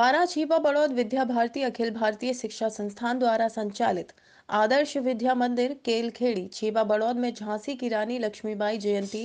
बारा छीपा बड़ौद विद्या भारती अखिल भारतीय शिक्षा संस्थान द्वारा संचालित आदर्श विद्या मंदिर केलखेड़ी छीपा बड़ौद में झांसी की रानी लक्ष्मीबाई जयंती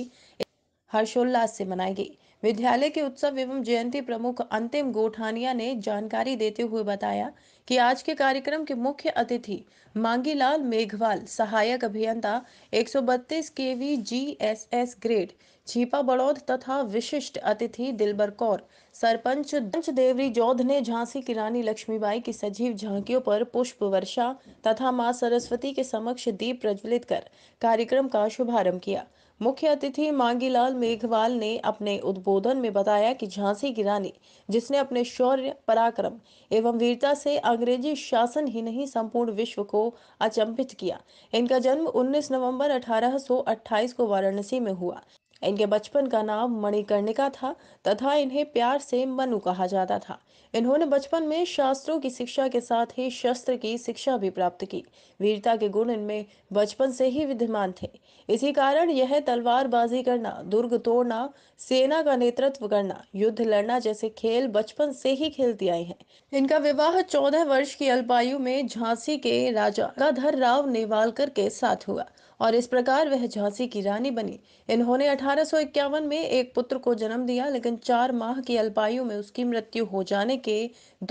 हर्षोल्लास से मनाई गई विद्यालय के उत्सव एवं जयंती प्रमुख अंतिम गोठानिया ने जानकारी देते हुए बताया कि आज के कार्यक्रम के मुख्य अतिथि मांगीलाल मेघवाल सहायक अभियंता 132 केवी जीएसएस ग्रेड छीपा बड़ौद तथा विशिष्ट अतिथि दिलबर कौर सरपंच दंश देवरी जोध ने झांसी की रानी लक्ष्मीबाई की सजीव झांकियों पर पुष्प वर्षा तथा मां सरस्वती के समक्ष दीप प्रज्वलित कर कार्यक्रम का शुभारंभ किया मुख्य अतिथि मांगीलाल मेघवाल ने अपने उद्बोधन में बताया कि झांसी की रानी जिसने अपने शौर्य पराक्रम एवं वीरता से अंग्रेजी शासन ही नहीं संपूर्ण विश्व को अचंभित किया इनका जन्म 19 नवंबर 1828 को वाराणसी में हुआ इनके बचपन का नाम मणिकर्णिका था तथा इन्हें प्यार से मनु कहा जाता था इन्होंने बचपन में शास्त्रों की शिक्षा के साथ ही शस्त्र की शिक्षा भी प्राप्त की वीरता के गुण इनमें बचपन से ही विद्यमान थे इसी कारण यह तलवारबाजी करना दुर्ग तोड़ना सेना का नेतृत्व करना युद्ध लड़ना जैसे खेल बचपन से ही खेलती आई है इनका विवाह चौदह वर्ष की अल्पायु में झांसी के राजा गाधर राव नेवालकर के साथ हुआ और इस प्रकार वह झांसी की रानी बनी इन्होंने अठारह 1851 में एक पुत्र को जन्म दिया लेकिन चार माह की अल्पायु में उसकी मृत्यु हो जाने के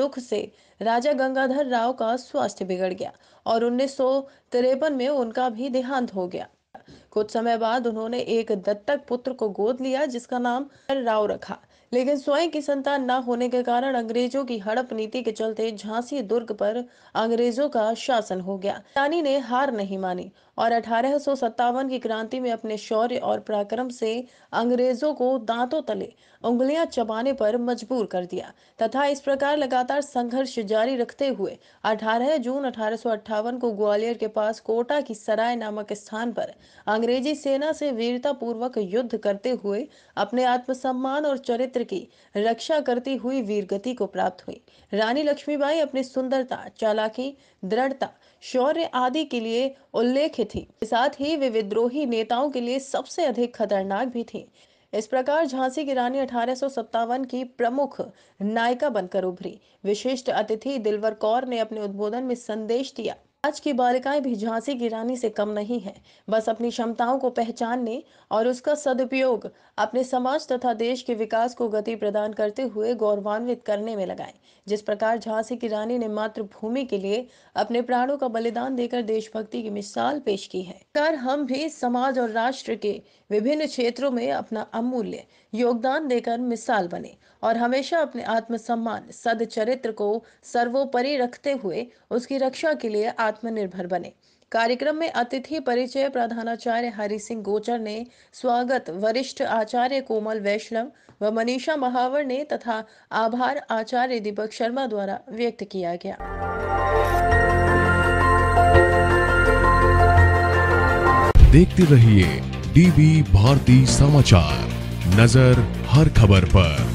दुख से राजा गंगाधर राव का स्वास्थ्य बिगड़ गया और उन्नीस में उनका भी देहांत हो गया कुछ समय बाद उन्होंने एक दत्तक पुत्र को गोद लिया जिसका नाम राव रखा लेकिन स्वयं की संतान न होने के कारण अंग्रेजों की हड़प नीति के चलते झांसी दुर्ग पर अंग्रेजों का शासन हो गया रानी ने हार नहीं मानी और अठारह की क्रांति में अपने शौर्य और पराक्रम से अंग्रेजों को दांतों तले उंगलियां चबाने पर मजबूर कर दिया तथा इस प्रकार लगातार संघर्ष जारी रखते हुए 18 जून अठारह को ग्वालियर के पास कोटा की सराय नामक स्थान पर अंग्रेजी सेना से वीरता पूर्वक युद्ध करते हुए अपने आत्मसम्मान और चरित्र की रक्षा करती हुई वीरगति को प्राप्त हुई रानी लक्ष्मीबाई अपनी सुंदरता चालाकी दृढ़ता शौर्य आदि के लिए उल्लेख थी साथ ही वे विद्रोही नेताओं के लिए सबसे अधिक खतरनाक भी थी इस प्रकार झांसी की रानी अठारह की प्रमुख नायिका बनकर उभरी विशिष्ट अतिथि दिलवर कौर ने अपने उद्बोधन में संदेश दिया आज की बालिकाएं भी झांसी की रानी से कम नहीं है बस अपनी क्षमताओं को पहचानने और उसका सदुपयोग अपने समाज तथा देश के विकास को गति प्रदान करते हुए गौरवान्वित करने में लगाएं जिस प्रकार झांसी की रानी ने मातृभूमि के लिए अपने प्राणों का बलिदान देकर देशभक्ति की मिसाल पेश की है कर हम भी समाज और राष्ट्र के विभिन्न क्षेत्रों में अपना अमूल्य योगदान देकर मिसाल बने और हमेशा अपने आत्मसम्मान सदचरित्र को सर्वोपरि रखते हुए उसकी रक्षा के लिए आत्मनिर्भर बने कार्यक्रम में अतिथि परिचय प्रधानाचार्य हरि सिंह गोचर ने स्वागत वरिष्ठ आचार्य कोमल वैष्णव व मनीषा महावर ने तथा आभार आचार्य दीपक शर्मा द्वारा व्यक्त किया गया देखते रहिए डीवी भारती समाचार नजर हर खबर पर